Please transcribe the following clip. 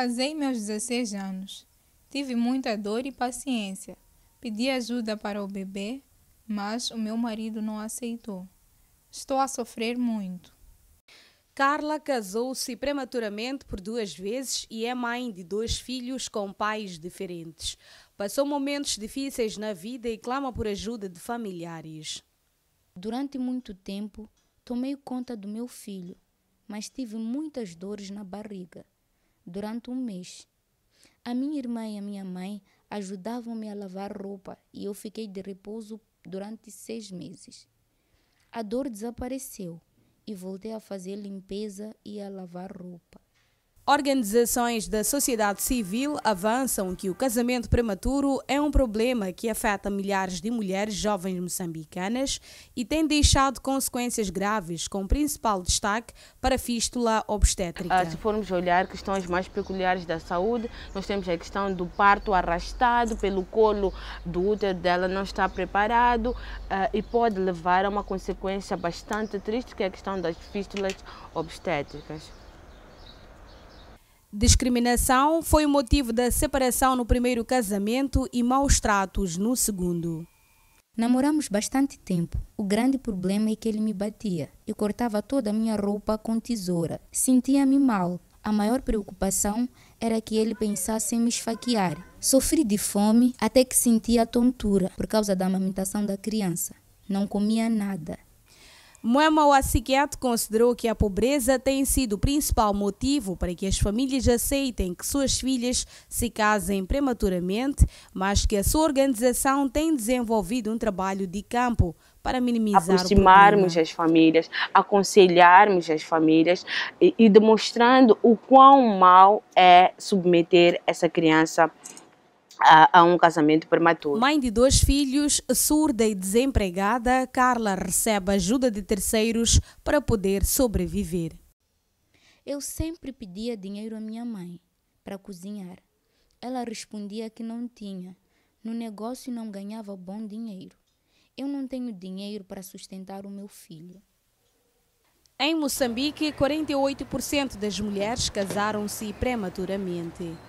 Casei meus 16 anos. Tive muita dor e paciência. Pedi ajuda para o bebê, mas o meu marido não aceitou. Estou a sofrer muito. Carla casou-se prematuramente por duas vezes e é mãe de dois filhos com pais diferentes. Passou momentos difíceis na vida e clama por ajuda de familiares. Durante muito tempo, tomei conta do meu filho, mas tive muitas dores na barriga durante um mês. A minha irmã e a minha mãe ajudavam-me a lavar roupa e eu fiquei de repouso durante seis meses. A dor desapareceu e voltei a fazer limpeza e a lavar roupa. Organizações da sociedade civil avançam que o casamento prematuro é um problema que afeta milhares de mulheres jovens moçambicanas e tem deixado consequências graves, com principal destaque para a fístula obstétrica. Ah, se formos olhar questões mais peculiares da saúde, nós temos a questão do parto arrastado pelo colo do útero dela não está preparado ah, e pode levar a uma consequência bastante triste, que é a questão das fístulas obstétricas. Discriminação foi o motivo da separação no primeiro casamento e maus tratos no segundo. Namoramos bastante tempo. O grande problema é que ele me batia. e cortava toda a minha roupa com tesoura. Sentia-me mal. A maior preocupação era que ele pensasse em me esfaquear. Sofri de fome até que sentia tontura por causa da amamentação da criança. Não comia nada. Moema Wassikiat considerou que a pobreza tem sido o principal motivo para que as famílias aceitem que suas filhas se casem prematuramente, mas que a sua organização tem desenvolvido um trabalho de campo para minimizar aproximarmos as famílias, aconselharmos as famílias e, e demonstrando o quão mal é submeter essa criança a, a, um casamento prematuro. Mãe de dois filhos, surda e desempregada, Carla recebe ajuda de terceiros para poder sobreviver. Eu sempre pedia dinheiro à minha mãe para cozinhar. Ela respondia que não tinha. No negócio não ganhava bom dinheiro. Eu não tenho dinheiro para sustentar o meu filho. Em Moçambique, 48% das mulheres casaram-se prematuramente.